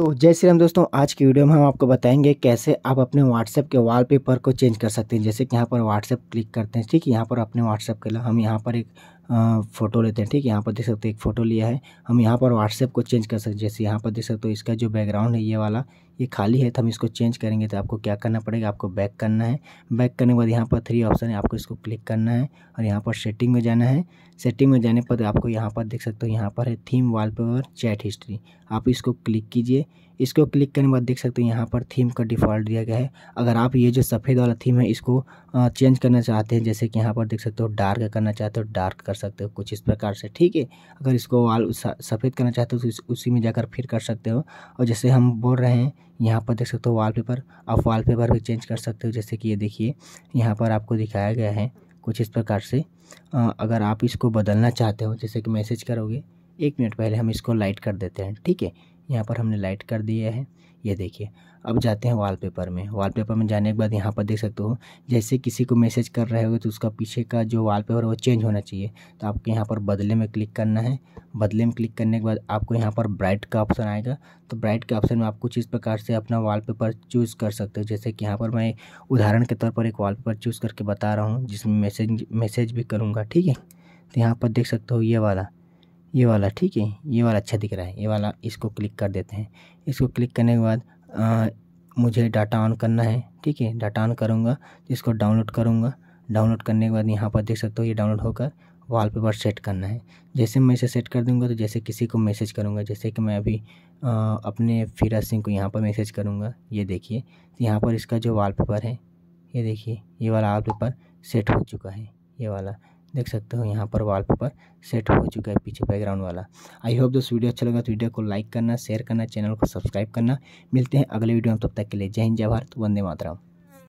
तो जय श्री राम दोस्तों आज की वीडियो में हम आपको बताएंगे कैसे आप अपने व्हाट्सएप के वॉलपेपर को चेंज कर सकते हैं जैसे कि यहाँ पर व्हाट्सएप क्लिक करते हैं ठीक है यहाँ पर अपने व्हाट्सएप के लिए हम यहाँ पर एक फ़ोटो लेते हैं ठीक है यहाँ पर देख सकते हैं एक फ़ोटो लिया है हम यहाँ पर व्हाट्सएप को चेंज कर सकते जैसे यहाँ पर देख सकते हो इसका जो बैकग्राउंड है ये वाला ये खाली है तो हम इसको चेंज करेंगे तो आपको क्या करना पड़ेगा आपको बैक करना है बैक करने के बाद यहाँ पर थ्री ऑप्शन है आपको इसको क्लिक करना है और यहाँ पर सेटिंग में जाना है सेटिंग में जाने पर आपको यहाँ पर देख सकते हो यहाँ पर है थीम वाल चैट हिस्ट्री आप इसको क्लिक कीजिए इसको क्लिक करने के बाद देख सकते हैं यहाँ पर थीम का डिफ़ॉल्ट दिया गया है अगर आप ये जो सफ़ेद वाला थीम है इसको चेंज करना चाहते हैं जैसे कि यहाँ पर देख सकते हो डार्क करना चाहते हो डार्क कर सकते हो कुछ इस प्रकार से ठीक है अगर इसको वाल सफ़ेद करना चाहते हो तो उसी में जाकर फिर कर सकते हो और जैसे हम बोल रहे हैं यहाँ पर देख सकते हो पेपर आप पेपर भी चेंज कर सकते हो जैसे कि ये देखिए यहाँ पर आपको दिखाया गया है कुछ इस प्रकार से अगर आप इसको बदलना चाहते हो जैसे कि मैसेज करोगे एक मिनट पहले हम इसको लाइट कर देते हैं ठीक है यहाँ पर हमने लाइट कर दिया है ये देखिए अब जाते हैं वॉलपेपर में वॉलपेपर में जाने के बाद यहाँ पर देख सकते हो जैसे किसी को मैसेज कर रहे हो तो उसका पीछे का जो वॉलपेपर वो चेंज होना चाहिए तो आपको यहाँ पर बदले में क्लिक करना है बदले में क्लिक करने के बाद आपको यहाँ पर ब्राइट का ऑप्शन आएगा तो ब्राइट के ऑप्शन में आप कुछ इस प्रकार से अपना वाल चूज़ कर सकते हो जैसे कि यहाँ पर मैं उदाहरण के तौर पर एक वाल चूज़ करके बता रहा हूँ जिसमें मैसेज मैसेज भी करूँगा ठीक है तो यहाँ पर देख सकते हो ये वाला ये वाला ठीक है ये वाला अच्छा दिख रहा है ये वाला इसको क्लिक कर देते हैं इसको क्लिक करने के बाद आ, मुझे डाटा ऑन करना है ठीक है डाटा ऑन करूँगा इसको डाउनलोड करूँगा डाउनलोड करने के बाद यहाँ पर देख सकते हो ये डाउनलोड होकर वॉलपेपर सेट करना है जैसे मैं इसे सेट कर दूँगा तो जैसे किसी को मैसेज करूँगा जैसे कि मैं अभी आ, अपने फिराज सिंह को यहाँ पर मैसेज करूँगा ये देखिए तो यहाँ पर इसका जो वाल है ये देखिए ये वाला वाल सेट हो चुका है ये वाला देख सकते हो यहाँ पर वॉलपेपर सेट हो चुका है पीछे बैकग्राउंड वाला आई होप दोस्त वीडियो अच्छा लगा तो वीडियो को लाइक करना शेयर करना चैनल को सब्सक्राइब करना मिलते हैं अगले वीडियो में तब तक के लिए जय हिंद जय भारत वंदे मातराम